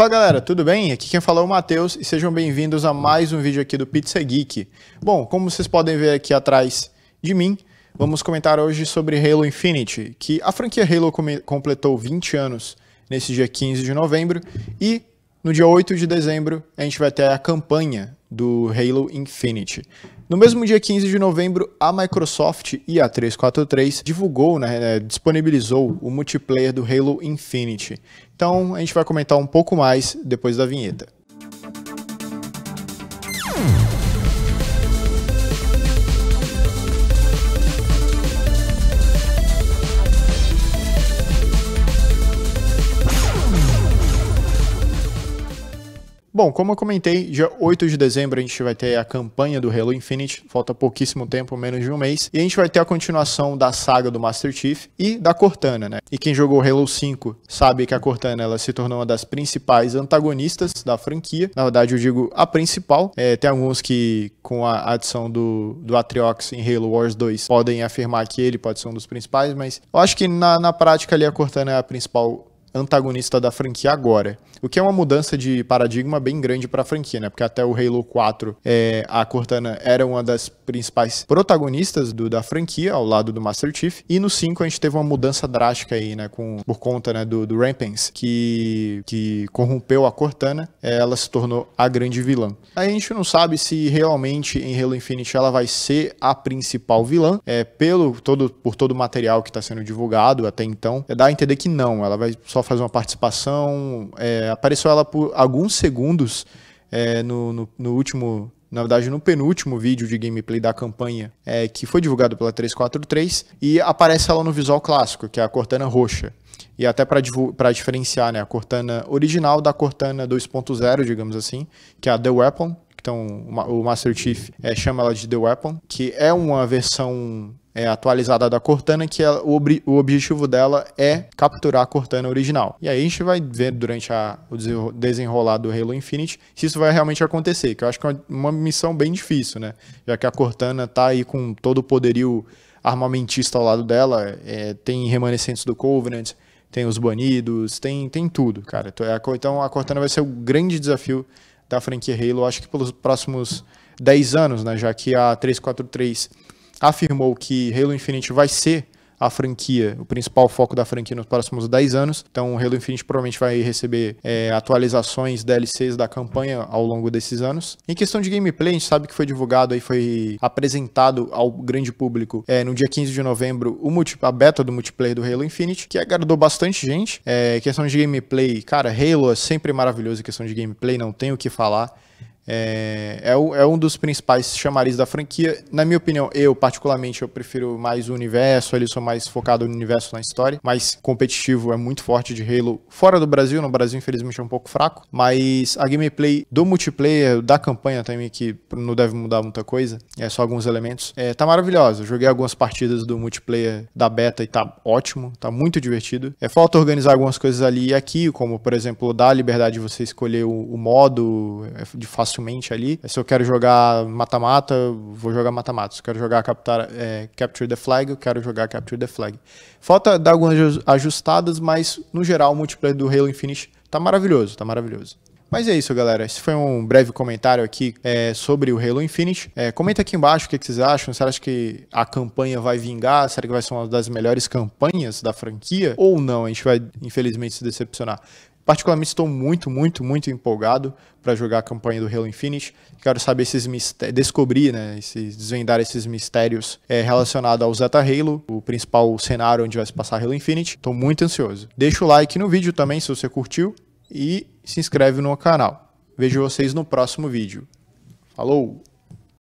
Fala galera, tudo bem? Aqui quem fala é o Matheus e sejam bem-vindos a mais um vídeo aqui do Pizza Geek. Bom, como vocês podem ver aqui atrás de mim, vamos comentar hoje sobre Halo Infinite, que a franquia Halo completou 20 anos nesse dia 15 de novembro e no dia 8 de dezembro a gente vai ter a campanha do Halo Infinite. No mesmo dia 15 de novembro, a Microsoft e a 343 divulgou, né, é, disponibilizou o multiplayer do Halo Infinite. Então a gente vai comentar um pouco mais depois da vinheta. Bom, como eu comentei, dia 8 de dezembro a gente vai ter a campanha do Halo Infinite, falta pouquíssimo tempo, menos de um mês, e a gente vai ter a continuação da saga do Master Chief e da Cortana, né? E quem jogou Halo 5 sabe que a Cortana ela se tornou uma das principais antagonistas da franquia, na verdade eu digo a principal, é, tem alguns que com a adição do, do Atriox em Halo Wars 2 podem afirmar que ele pode ser um dos principais, mas eu acho que na, na prática ali a Cortana é a principal antagonista da franquia agora. O que é uma mudança de paradigma bem grande para a franquia, né? Porque até o Halo 4, é, a Cortana era uma das principais protagonistas do, da franquia, ao lado do Master Chief. E no 5 a gente teve uma mudança drástica aí, né? Com, por conta né, do, do Rampens, que, que corrompeu a Cortana, é, ela se tornou a grande vilã. A gente não sabe se realmente em Halo Infinite ela vai ser a principal vilã, é, pelo todo, por todo o material que está sendo divulgado até então. É, dá a entender que não, ela vai só pessoal uma participação. É, apareceu ela por alguns segundos é, no, no, no, último. Na verdade, no penúltimo vídeo de gameplay da campanha, é, que foi divulgado pela 343, e aparece ela no visual clássico, que é a Cortana roxa. E até para diferenciar né, a Cortana original da Cortana 2.0, digamos assim, que é a The Weapon, então o Master Chief é, chama ela de The Weapon, que é uma versão é, atualizada da Cortana, que ela, o, o, objetivo dela é capturar a Cortana original. E aí a gente vai ver durante a, o desenrolar do Halo Infinite se isso vai realmente acontecer, que eu acho que é uma missão bem difícil, né? Já que a Cortana tá aí com todo o poderio armamentista ao lado dela, é, tem remanescentes do Covenant, tem os banidos, tem, tem tudo, cara. Então, é então a Cortana vai ser o grande desafio da franquia Halo, acho que pelos próximos 10 anos, né? Já que a 343 afirmou que Halo Infinite vai ser a franquia, o principal foco da franquia nos próximos 10 anos. Então, Halo Infinite provavelmente vai receber é, atualizações, DLCs da campanha ao longo desses anos. Em questão de gameplay, a gente sabe que foi divulgado e foi apresentado ao grande público é, no dia 15 de novembro o multi, a beta do multiplayer do Halo Infinite, que agradou bastante gente. É, questão de gameplay, cara, Halo é sempre maravilhoso em questão de gameplay, não tem o que falar. É, é, é, um dos principais chamariz da franquia. Na minha opinião, eu particularmente eu prefiro mais o universo, Ali sou mais focado no universo na história, mas competitivo é muito forte de Halo fora do Brasil, no Brasil infelizmente é um pouco fraco, mas a gameplay do multiplayer, da campanha também, que não deve mudar muita coisa, é só alguns elementos, é, tá maravilhosa. Joguei algumas partidas do multiplayer da beta e tá ótimo, tá muito divertido. É falta organizar algumas coisas ali e aqui, como por exemplo, dar a liberdade de você escolher o, o modo é, de fácil facilmente ali. Se eu quero jogar mata-mata, vou jogar mata-mata. Se eu quero jogar captar, é, Capture the Flag, eu quero jogar Capture the Flag. Falta dar algumas ajustadas, mas no geral o multiplayer do Halo Infinite tá maravilhoso, tá maravilhoso. Mas é isso, galera. Esse foi um breve comentário aqui é, sobre o Halo Infinite. É, comenta aqui embaixo o que, que vocês acham. Você acha que a campanha vai vingar? Será que vai ser uma das melhores campanhas da franquia? Ou não? A gente vai, infelizmente, se decepcionar. Particularmente estou muito, muito, muito empolgado para jogar a campanha do Halo Infinite. Quero saber esses mistérios, descobrir, né, esses, desvendar esses mistérios é, relacionados ao Zeta Halo, o principal cenário onde vai se passar Halo Infinite. Estou muito ansioso. Deixa o like no vídeo também se você curtiu e se inscreve no canal. Vejo vocês no próximo vídeo. Falou!